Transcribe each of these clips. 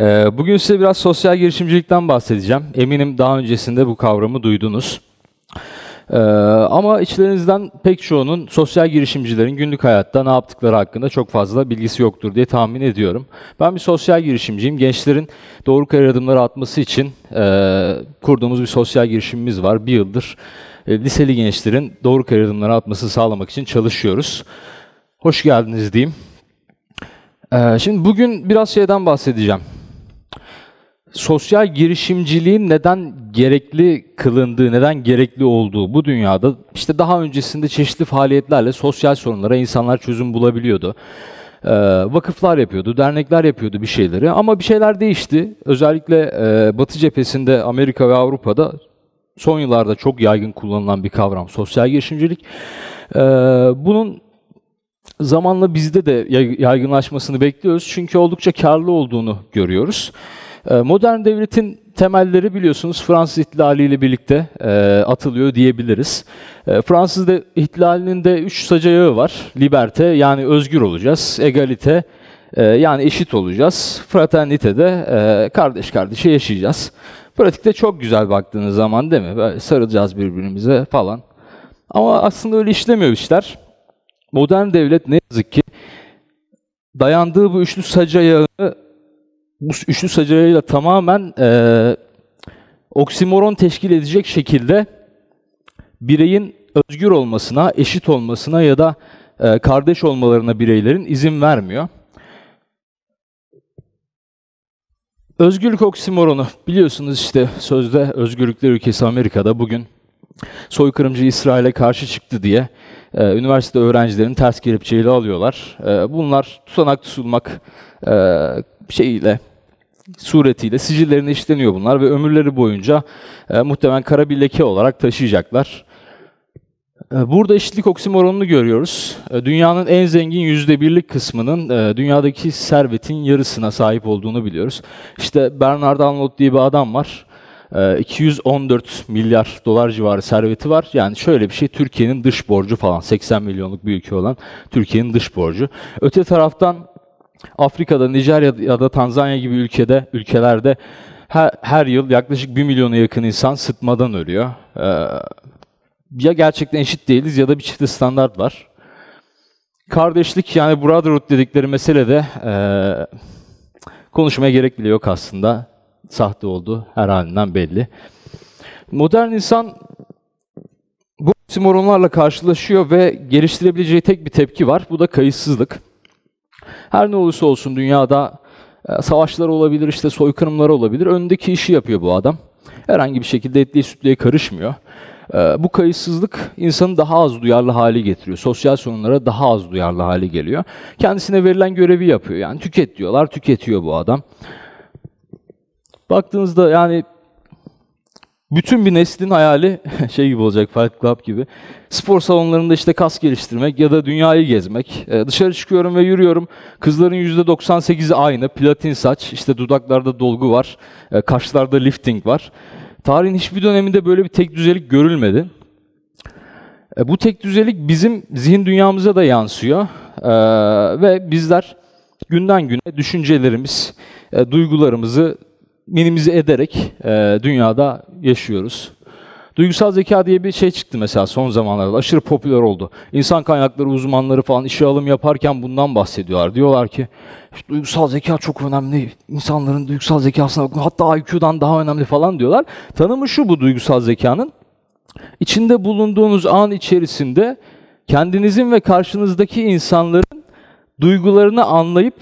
Ee, bugün size biraz sosyal girişimcilikten bahsedeceğim. Eminim daha öncesinde bu kavramı duydunuz. Ee, ama içlerinizden pek çoğunun sosyal girişimcilerin günlük hayatta ne yaptıkları hakkında çok fazla bilgisi yoktur diye tahmin ediyorum. Ben bir sosyal girişimciyim. Gençlerin doğru kariyer adımları atması için e, kurduğumuz bir sosyal girişimimiz var. Bir yıldır e, liseli gençlerin doğru kariyer adımları atmasını sağlamak için çalışıyoruz. Hoş geldiniz diyeyim. Ee, şimdi bugün biraz şeyden bahsedeceğim sosyal girişimciliğin neden gerekli kılındığı, neden gerekli olduğu bu dünyada işte daha öncesinde çeşitli faaliyetlerle sosyal sorunlara insanlar çözüm bulabiliyordu. Ee, vakıflar yapıyordu, dernekler yapıyordu bir şeyleri ama bir şeyler değişti. Özellikle e, Batı cephesinde Amerika ve Avrupa'da son yıllarda çok yaygın kullanılan bir kavram sosyal girişimcilik. Ee, bunun zamanla bizde de yaygınlaşmasını bekliyoruz çünkü oldukça karlı olduğunu görüyoruz. Ee, modern devletin temelleri biliyorsunuz Fransız ihtilali ile birlikte e, atılıyor diyebiliriz. Ee, Fransız de, ihtilalinin de üç sacayağı var. Liberte yani özgür olacağız. Egalite yani eşit olacağız. Fraternite de e, kardeş kardeşe yaşayacağız. Pratikte çok güzel baktığınız zaman değil mi? Böyle sarılacağız birbirimize falan. Ama aslında öyle işlemiyor işler. Modern devlet ne yazık ki dayandığı bu üçlü sacayağını bu üçlü sacarıyla tamamen e, oksimoron teşkil edecek şekilde bireyin özgür olmasına, eşit olmasına ya da e, kardeş olmalarına bireylerin izin vermiyor. Özgürlük oksimoronu biliyorsunuz işte sözde özgürlükler ülkesi Amerika'da bugün soykırımcı İsrail'e karşı çıktı diye e, üniversite öğrencilerini ters kelepçeyle alıyorlar. E, bunlar tutanak tutulmak e, şeyiyle suretiyle sicillerine işleniyor bunlar ve ömürleri boyunca e, muhtemelen kara bir leke olarak taşıyacaklar. E, burada eşitlik oksimoronunu görüyoruz. E, dünyanın en zengin yüzde birlik kısmının e, dünyadaki servetin yarısına sahip olduğunu biliyoruz. İşte Bernard Arnault diye bir adam var. 214 e, milyar dolar civarı serveti var. Yani şöyle bir şey Türkiye'nin dış borcu falan 80 milyonluk bir ülke olan Türkiye'nin dış borcu. Öte taraftan Afrika'da, Nijerya'da, Tanzanya gibi ülkede, ülkelerde her, her yıl yaklaşık 1 milyona yakın insan sıtmadan ölüyor. Ee, ya gerçekten eşit değiliz ya da bir çift standart var. Kardeşlik yani brotherhood dedikleri mesele de e, konuşmaya gerek bile yok aslında. Sahte oldu her halinden belli. Modern insan bu oksimoronlarla karşılaşıyor ve geliştirebileceği tek bir tepki var. Bu da kayıtsızlık. Her ne olursa olsun dünyada e, savaşlar olabilir, işte soykırımlar olabilir. Öndeki işi yapıyor bu adam. Herhangi bir şekilde etliye sütlüye karışmıyor. E, bu kayıtsızlık insanı daha az duyarlı hale getiriyor. Sosyal sorunlara daha az duyarlı hale geliyor. Kendisine verilen görevi yapıyor. Yani tüket diyorlar, tüketiyor bu adam. Baktığınızda yani bütün bir neslin hayali şey gibi olacak Fight Club gibi. Spor salonlarında işte kas geliştirmek ya da dünyayı gezmek. Ee, dışarı çıkıyorum ve yürüyorum. Kızların %98'i aynı. Platin saç, işte dudaklarda dolgu var, e, kaşlarda lifting var. Tarihin hiçbir döneminde böyle bir tek düzelik görülmedi. E, bu tek düzelik bizim zihin dünyamıza da yansıyor. E, ve bizler günden güne düşüncelerimiz, e, duygularımızı minimize ederek e, dünyada yaşıyoruz. Duygusal zeka diye bir şey çıktı mesela son zamanlarda. Aşırı popüler oldu. İnsan kaynakları uzmanları falan işe alım yaparken bundan bahsediyorlar. Diyorlar ki duygusal zeka çok önemli. İnsanların duygusal zekasına hatta IQ'dan daha önemli falan diyorlar. Tanımı şu bu duygusal zekanın. İçinde bulunduğunuz an içerisinde kendinizin ve karşınızdaki insanların duygularını anlayıp,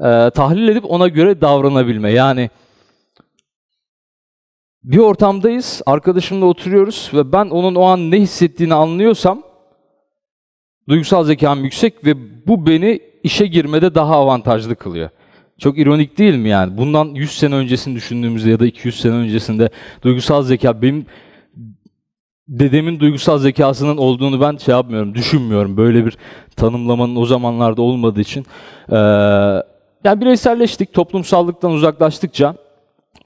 e, tahlil edip ona göre davranabilme. Yani bir ortamdayız, arkadaşımla oturuyoruz ve ben onun o an ne hissettiğini anlıyorsam duygusal zekam yüksek ve bu beni işe girmede daha avantajlı kılıyor. Çok ironik değil mi yani? Bundan 100 sene öncesini düşündüğümüzde ya da 200 sene öncesinde duygusal zeka benim dedemin duygusal zekasının olduğunu ben şey yapmıyorum, düşünmüyorum. Böyle bir tanımlamanın o zamanlarda olmadığı için. Ee, yani bireyselleştik, toplumsallıktan uzaklaştıkça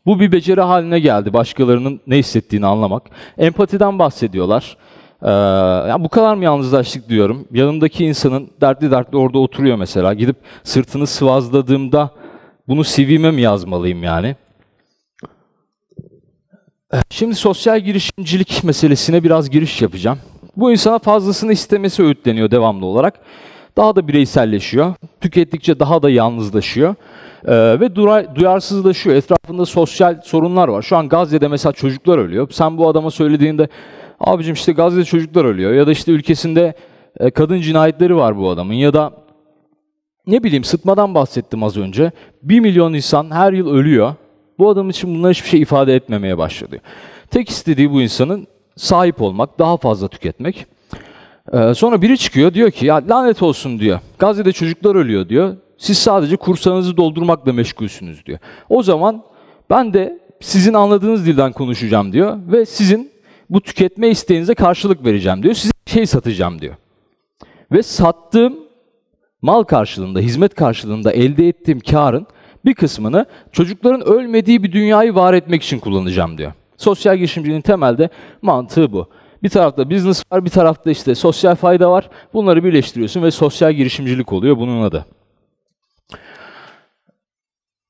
bu bir beceri haline geldi başkalarının ne hissettiğini anlamak. Empatiden bahsediyorlar. Ee, yani bu kadar mı yalnızlaştık diyorum. Yanımdaki insanın dertli dertli orada oturuyor mesela. Gidip sırtını sıvazladığımda bunu CV'me mi yazmalıyım yani? Şimdi sosyal girişimcilik meselesine biraz giriş yapacağım. Bu insana fazlasını istemesi öğütleniyor devamlı olarak daha da bireyselleşiyor. Tükettikçe daha da yalnızlaşıyor. Ee, ve duyarsızlaşıyor. Etrafında sosyal sorunlar var. Şu an Gazze'de mesela çocuklar ölüyor. Sen bu adama söylediğinde abicim işte Gazze'de çocuklar ölüyor ya da işte ülkesinde e, kadın cinayetleri var bu adamın ya da ne bileyim sıtmadan bahsettim az önce. 1 milyon insan her yıl ölüyor. Bu adam için bunlar hiçbir şey ifade etmemeye başladı. Tek istediği bu insanın sahip olmak, daha fazla tüketmek. Ee, sonra biri çıkıyor diyor ki ya lanet olsun diyor. Gazze'de çocuklar ölüyor diyor. Siz sadece kursanızı doldurmakla meşgulsünüz diyor. O zaman ben de sizin anladığınız dilden konuşacağım diyor ve sizin bu tüketme isteğinize karşılık vereceğim diyor. Size şey satacağım diyor. Ve sattığım mal karşılığında, hizmet karşılığında elde ettiğim karın bir kısmını çocukların ölmediği bir dünyayı var etmek için kullanacağım diyor. Sosyal girişimcinin temelde mantığı bu. Bir tarafta business var, bir tarafta işte sosyal fayda var. Bunları birleştiriyorsun ve sosyal girişimcilik oluyor bunun adı.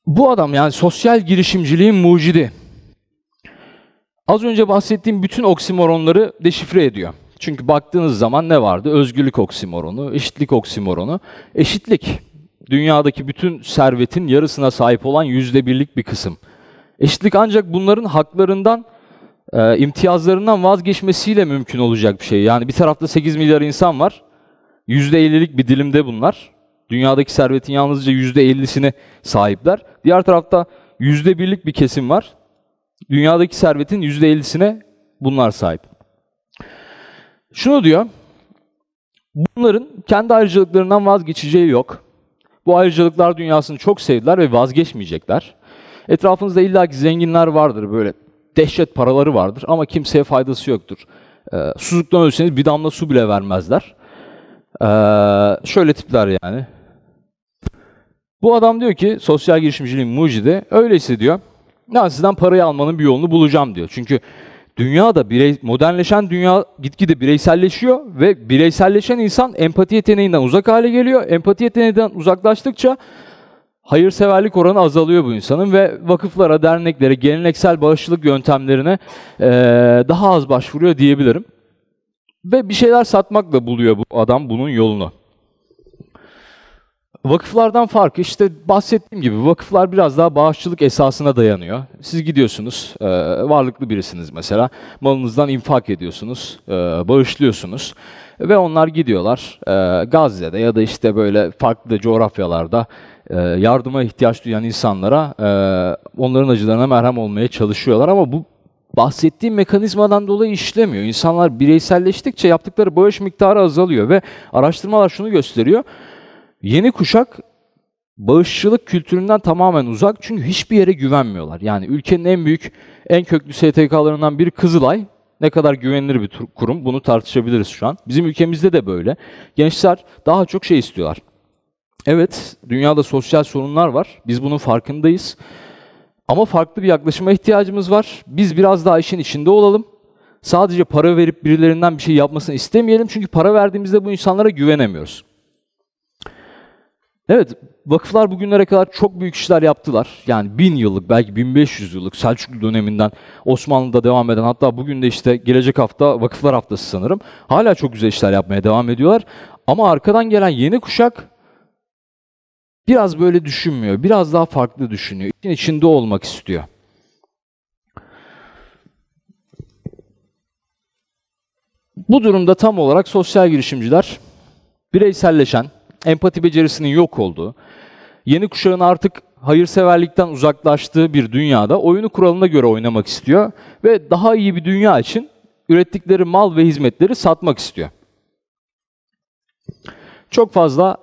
Bu adam yani sosyal girişimciliğin mucidi. Az önce bahsettiğim bütün oksimoronları deşifre ediyor. Çünkü baktığınız zaman ne vardı? Özgürlük oksimoronu, eşitlik oksimoronu. Eşitlik, dünyadaki bütün servetin yarısına sahip olan yüzde birlik bir kısım. Eşitlik ancak bunların haklarından e, imtiyazlarından vazgeçmesiyle mümkün olacak bir şey. Yani bir tarafta 8 milyar insan var. %50'lik bir dilimde bunlar. Dünyadaki servetin yalnızca %50'sine sahipler. Diğer tarafta %1'lik bir kesim var. Dünyadaki servetin %50'sine bunlar sahip. Şunu diyor. Bunların kendi ayrıcalıklarından vazgeçeceği yok. Bu ayrıcalıklar dünyasını çok sevdiler ve vazgeçmeyecekler. Etrafınızda illaki zenginler vardır böyle dehşet paraları vardır ama kimseye faydası yoktur. E, susuzluktan ölseniz bir damla su bile vermezler. E, şöyle tipler yani. Bu adam diyor ki sosyal girişimciliğin mucidi öyleyse diyor ben sizden parayı almanın bir yolunu bulacağım diyor. Çünkü dünya da birey, modernleşen dünya gitgide bireyselleşiyor ve bireyselleşen insan empati yeteneğinden uzak hale geliyor. Empati yeteneğinden uzaklaştıkça hayırseverlik oranı azalıyor bu insanın ve vakıflara, derneklere, geleneksel bağışçılık yöntemlerine e, daha az başvuruyor diyebilirim. Ve bir şeyler satmakla buluyor bu adam bunun yolunu. Vakıflardan farkı işte bahsettiğim gibi vakıflar biraz daha bağışçılık esasına dayanıyor. Siz gidiyorsunuz, e, varlıklı birisiniz mesela, malınızdan infak ediyorsunuz, e, bağışlıyorsunuz ve onlar gidiyorlar e, Gazze'de ya da işte böyle farklı coğrafyalarda e, yardıma ihtiyaç duyan insanlara e, onların acılarına merhem olmaya çalışıyorlar ama bu bahsettiğim mekanizmadan dolayı işlemiyor. İnsanlar bireyselleştikçe yaptıkları bağış miktarı azalıyor ve araştırmalar şunu gösteriyor. Yeni kuşak bağışçılık kültüründen tamamen uzak çünkü hiçbir yere güvenmiyorlar. Yani ülkenin en büyük, en köklü STK'larından biri Kızılay. Ne kadar güvenilir bir kurum bunu tartışabiliriz şu an. Bizim ülkemizde de böyle. Gençler daha çok şey istiyorlar Evet, dünyada sosyal sorunlar var. Biz bunun farkındayız. Ama farklı bir yaklaşıma ihtiyacımız var. Biz biraz daha işin içinde olalım. Sadece para verip birilerinden bir şey yapmasını istemeyelim. Çünkü para verdiğimizde bu insanlara güvenemiyoruz. Evet, vakıflar bugünlere kadar çok büyük işler yaptılar. Yani bin yıllık, belki 1500 yıllık Selçuklu döneminden Osmanlı'da devam eden hatta bugün de işte gelecek hafta vakıflar haftası sanırım. Hala çok güzel işler yapmaya devam ediyorlar. Ama arkadan gelen yeni kuşak Biraz böyle düşünmüyor. Biraz daha farklı düşünüyor. İçin içinde olmak istiyor. Bu durumda tam olarak sosyal girişimciler bireyselleşen, empati becerisinin yok olduğu, yeni kuşağın artık hayırseverlikten uzaklaştığı bir dünyada oyunu kuralına göre oynamak istiyor ve daha iyi bir dünya için ürettikleri mal ve hizmetleri satmak istiyor. Çok fazla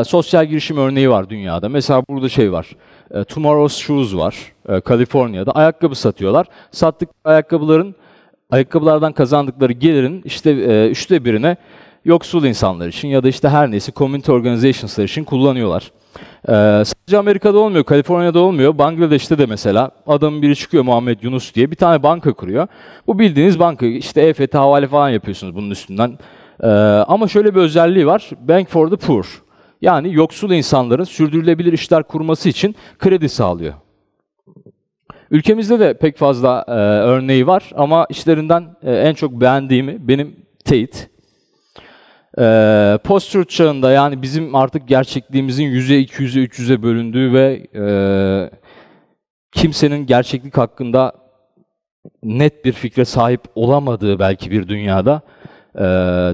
e, sosyal girişim örneği var dünyada. Mesela burada şey var. E, Tomorrow's Shoes var. E, Kaliforniya'da ayakkabı satıyorlar. Sattık ayakkabıların ayakkabılardan kazandıkları gelirin işte e, üçte birine yoksul insanlar için ya da işte her neyse community organizations'lar için kullanıyorlar. Ee, sadece Amerika'da olmuyor, Kaliforniya'da olmuyor. Bangladeş'te de mesela adamın biri çıkıyor Muhammed Yunus diye bir tane banka kuruyor. Bu bildiğiniz banka işte EFT havale falan yapıyorsunuz bunun üstünden. Ee, ama şöyle bir özelliği var. Bank for the poor. Yani yoksul insanların sürdürülebilir işler kurması için kredi sağlıyor. Ülkemizde de pek fazla e, örneği var ama işlerinden e, en çok beğendiğimi benim Tate. E, post-truth çağında yani bizim artık gerçekliğimizin 100'e 200'e, 300'e bölündüğü ve e, kimsenin gerçeklik hakkında net bir fikre sahip olamadığı belki bir dünyada e,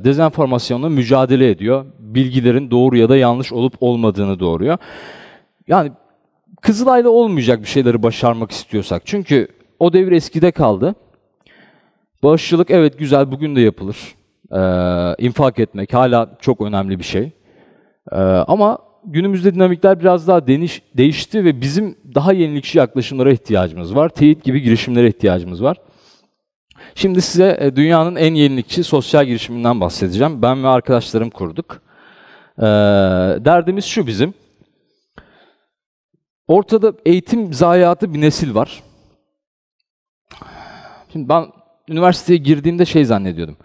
dezenformasyonla mücadele ediyor. Bilgilerin doğru ya da yanlış olup olmadığını doğuruyor. Yani Kızılay'la olmayacak bir şeyleri başarmak istiyorsak. Çünkü o devir eskide kaldı. Bağışçılık evet güzel bugün de yapılır. Ee, infak etmek hala çok önemli bir şey. Ee, ama günümüzde dinamikler biraz daha deniş, değişti ve bizim daha yenilikçi yaklaşımlara ihtiyacımız var. Teyit gibi girişimlere ihtiyacımız var. Şimdi size e, dünyanın en yenilikçi sosyal girişiminden bahsedeceğim. Ben ve arkadaşlarım kurduk. E, derdimiz şu bizim. Ortada eğitim zayiatı bir nesil var. Şimdi ben üniversiteye girdiğimde şey zannediyordum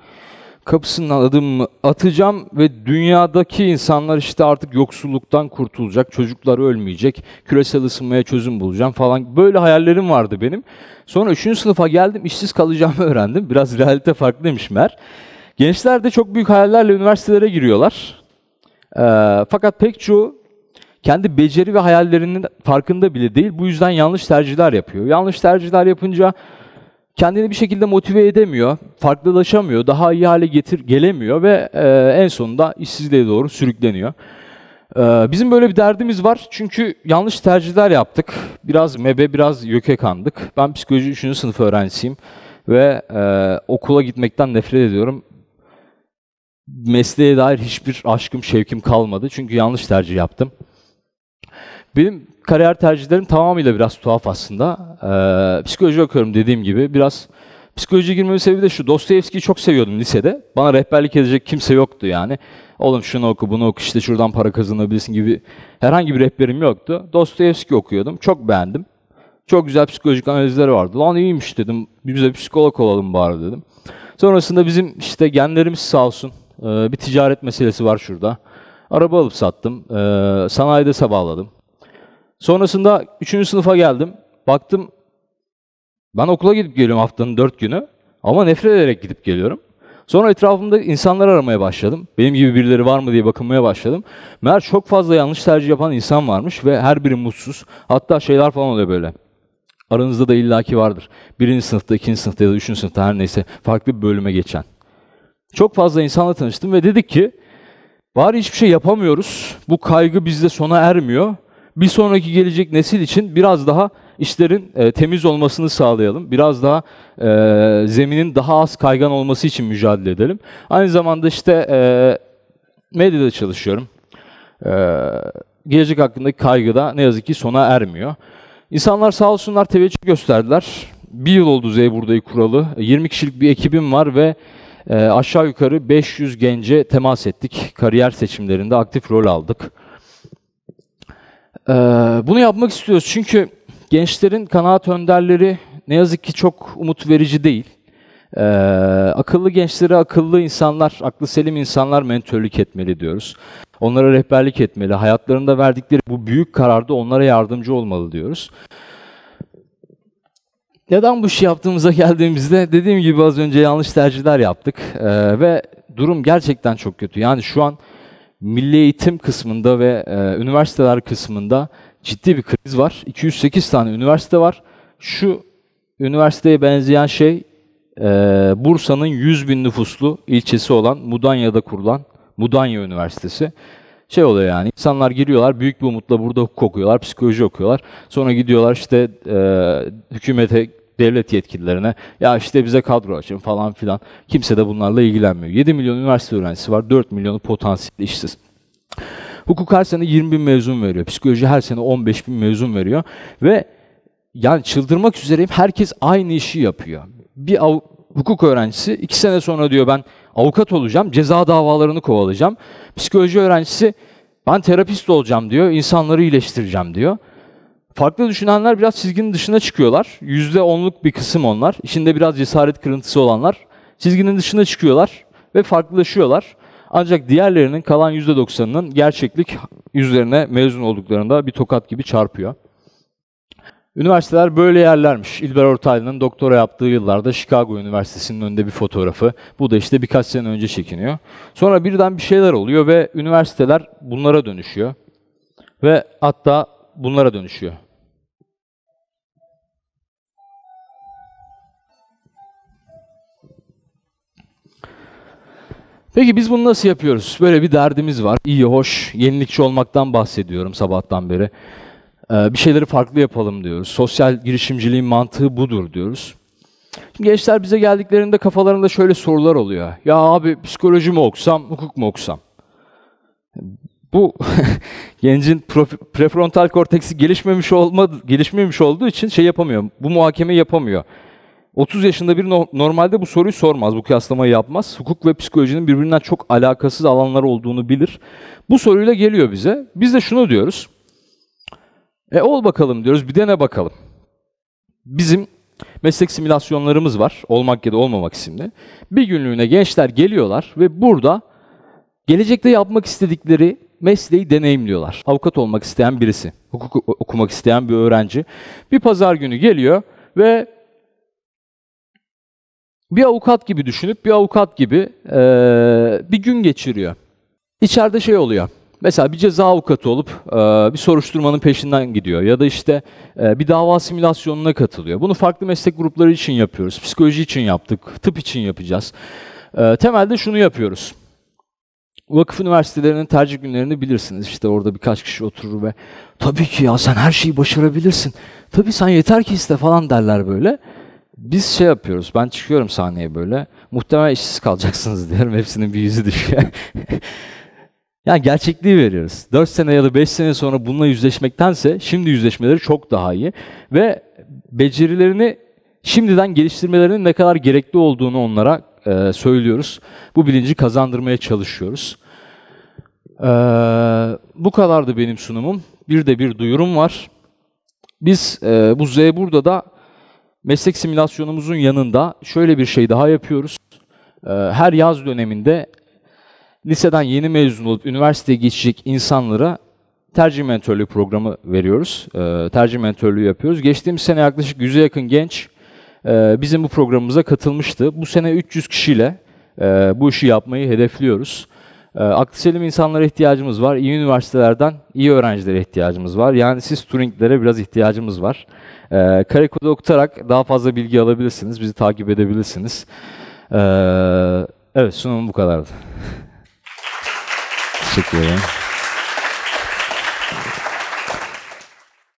kapısından adımımı atacağım ve dünyadaki insanlar işte artık yoksulluktan kurtulacak, çocuklar ölmeyecek, küresel ısınmaya çözüm bulacağım falan. Böyle hayallerim vardı benim. Sonra 3. sınıfa geldim, işsiz kalacağımı öğrendim. Biraz realite farklıymış meğer. Gençler de çok büyük hayallerle üniversitelere giriyorlar. Ee, fakat pek çoğu kendi beceri ve hayallerinin farkında bile değil. Bu yüzden yanlış tercihler yapıyor. Yanlış tercihler yapınca kendini bir şekilde motive edemiyor, farklılaşamıyor, daha iyi hale getir gelemiyor ve e, en sonunda işsizliğe doğru sürükleniyor. E, bizim böyle bir derdimiz var çünkü yanlış tercihler yaptık. Biraz mebe, biraz yöke kandık. Ben psikoloji 3. sınıf öğrencisiyim ve e, okula gitmekten nefret ediyorum. Mesleğe dair hiçbir aşkım, şevkim kalmadı çünkü yanlış tercih yaptım. Benim kariyer tercihlerim tamamıyla biraz tuhaf aslında. Ee, psikoloji okuyorum dediğim gibi. Biraz psikoloji girmemin sebebi de şu. Dostoyevski'yi çok seviyordum lisede. Bana rehberlik edecek kimse yoktu yani. Oğlum şunu oku, bunu oku, işte şuradan para kazanabilirsin gibi herhangi bir rehberim yoktu. Dostoyevski okuyordum. Çok beğendim. Çok güzel psikolojik analizleri vardı. Lan iyiymiş dedim. Bize psikolog olalım bari dedim. Sonrasında bizim işte genlerimiz sağ olsun. E, bir ticaret meselesi var şurada. Araba alıp sattım. E, sanayide sabahladım. Sonrasında 3. sınıfa geldim. Baktım ben okula gidip geliyorum haftanın 4 günü ama nefret ederek gidip geliyorum. Sonra etrafımda insanlar aramaya başladım. Benim gibi birileri var mı diye bakınmaya başladım. Meğer çok fazla yanlış tercih yapan insan varmış ve her biri mutsuz. Hatta şeyler falan oluyor böyle. Aranızda da illaki vardır. Birinci sınıfta, ikinci sınıfta ya da üçüncü sınıfta her neyse farklı bir bölüme geçen. Çok fazla insanla tanıştım ve dedik ki var hiçbir şey yapamıyoruz. Bu kaygı bizde sona ermiyor bir sonraki gelecek nesil için biraz daha işlerin e, temiz olmasını sağlayalım. Biraz daha e, zeminin daha az kaygan olması için mücadele edelim. Aynı zamanda işte e, medyada çalışıyorum. E, gelecek hakkındaki da ne yazık ki sona ermiyor. İnsanlar sağ olsunlar teveccüh gösterdiler. Bir yıl oldu Zeyburdayı kuralı. 20 kişilik bir ekibim var ve e, aşağı yukarı 500 gence temas ettik. Kariyer seçimlerinde aktif rol aldık. Ee, bunu yapmak istiyoruz çünkü gençlerin kanaat önderleri ne yazık ki çok umut verici değil. Ee, akıllı gençlere akıllı insanlar, aklı selim insanlar mentörlük etmeli diyoruz. Onlara rehberlik etmeli, hayatlarında verdikleri bu büyük kararda onlara yardımcı olmalı diyoruz. Neden bu şey yaptığımıza geldiğimizde dediğim gibi az önce yanlış tercihler yaptık ee, ve durum gerçekten çok kötü. Yani şu an milli eğitim kısmında ve e, üniversiteler kısmında ciddi bir kriz var. 208 tane üniversite var. Şu üniversiteye benzeyen şey e, Bursa'nın 100 bin nüfuslu ilçesi olan Mudanya'da kurulan Mudanya Üniversitesi. Şey oluyor yani insanlar giriyorlar büyük bir umutla burada hukuk okuyorlar, psikoloji okuyorlar. Sonra gidiyorlar işte e, hükümete devlet yetkililerine ya işte bize kadro açın falan filan. Kimse de bunlarla ilgilenmiyor. 7 milyon üniversite öğrencisi var. 4 milyonu potansiyel işsiz. Hukuk her sene 20 bin mezun veriyor. Psikoloji her sene 15 bin mezun veriyor. Ve yani çıldırmak üzereyim herkes aynı işi yapıyor. Bir av hukuk öğrencisi iki sene sonra diyor ben avukat olacağım, ceza davalarını kovalayacağım. Psikoloji öğrencisi ben terapist olacağım diyor, insanları iyileştireceğim diyor. Farklı düşünenler biraz çizginin dışına çıkıyorlar. yüzde onluk bir kısım onlar. İçinde biraz cesaret kırıntısı olanlar. Çizginin dışına çıkıyorlar ve farklılaşıyorlar. Ancak diğerlerinin kalan yüzde doksanının gerçeklik yüzlerine mezun olduklarında bir tokat gibi çarpıyor. Üniversiteler böyle yerlermiş. İlber Ortaylı'nın doktora yaptığı yıllarda Chicago Üniversitesi'nin önünde bir fotoğrafı. Bu da işte birkaç sene önce çekiniyor. Sonra birden bir şeyler oluyor ve üniversiteler bunlara dönüşüyor. Ve hatta bunlara dönüşüyor. Peki biz bunu nasıl yapıyoruz? Böyle bir derdimiz var. İyi, hoş, yenilikçi olmaktan bahsediyorum sabahtan beri. Ee, bir şeyleri farklı yapalım diyoruz. Sosyal girişimciliğin mantığı budur diyoruz. Şimdi gençler bize geldiklerinde kafalarında şöyle sorular oluyor. Ya abi psikoloji mi okusam, hukuk mu okusam? bu gencin prefrontal korteksi gelişmemiş olma gelişmemiş olduğu için şey yapamıyor. Bu muhakeme yapamıyor. 30 yaşında bir normalde bu soruyu sormaz, bu kıyaslamayı yapmaz. Hukuk ve psikolojinin birbirinden çok alakasız alanlar olduğunu bilir. Bu soruyla geliyor bize. Biz de şunu diyoruz. E ol bakalım diyoruz, bir dene bakalım. Bizim meslek simülasyonlarımız var, olmak ya da olmamak isimli. Bir günlüğüne gençler geliyorlar ve burada gelecekte yapmak istedikleri mesleği deneyimliyorlar. Avukat olmak isteyen birisi, hukuk okumak isteyen bir öğrenci bir pazar günü geliyor ve bir avukat gibi düşünüp bir avukat gibi e, bir gün geçiriyor. İçeride şey oluyor. Mesela bir ceza avukatı olup bir soruşturmanın peşinden gidiyor ya da işte bir dava simülasyonuna katılıyor. Bunu farklı meslek grupları için yapıyoruz. Psikoloji için yaptık, tıp için yapacağız. temelde şunu yapıyoruz vakıf üniversitelerinin tercih günlerini bilirsiniz. İşte orada birkaç kişi oturur ve tabii ki ya sen her şeyi başarabilirsin. Tabii sen yeter ki iste falan derler böyle. Biz şey yapıyoruz, ben çıkıyorum sahneye böyle. Muhtemelen işsiz kalacaksınız diyorum. Hepsinin bir yüzü düşüyor. yani gerçekliği veriyoruz. 4 sene ya da 5 sene sonra bununla yüzleşmektense şimdi yüzleşmeleri çok daha iyi. Ve becerilerini şimdiden geliştirmelerinin ne kadar gerekli olduğunu onlara e, söylüyoruz. Bu bilinci kazandırmaya çalışıyoruz. Ee, bu kadardı benim sunumum. Bir de bir duyurum var. Biz e, bu Z burada da meslek simülasyonumuzun yanında şöyle bir şey daha yapıyoruz. E, her yaz döneminde liseden yeni mezun olup üniversiteye geçecek insanlara tercih mentörlüğü programı veriyoruz. E, tercih mentörlüğü yapıyoruz. Geçtiğimiz sene yaklaşık 100'e yakın genç e, bizim bu programımıza katılmıştı. Bu sene 300 kişiyle e, bu işi yapmayı hedefliyoruz. E, aklı selim insanlara ihtiyacımız var. İyi üniversitelerden iyi öğrencilere ihtiyacımız var. Yani siz Turinglere biraz ihtiyacımız var. E, Kareko'da okutarak daha fazla bilgi alabilirsiniz. Bizi takip edebilirsiniz. E, evet sunumum bu kadardı. Teşekkür ederim.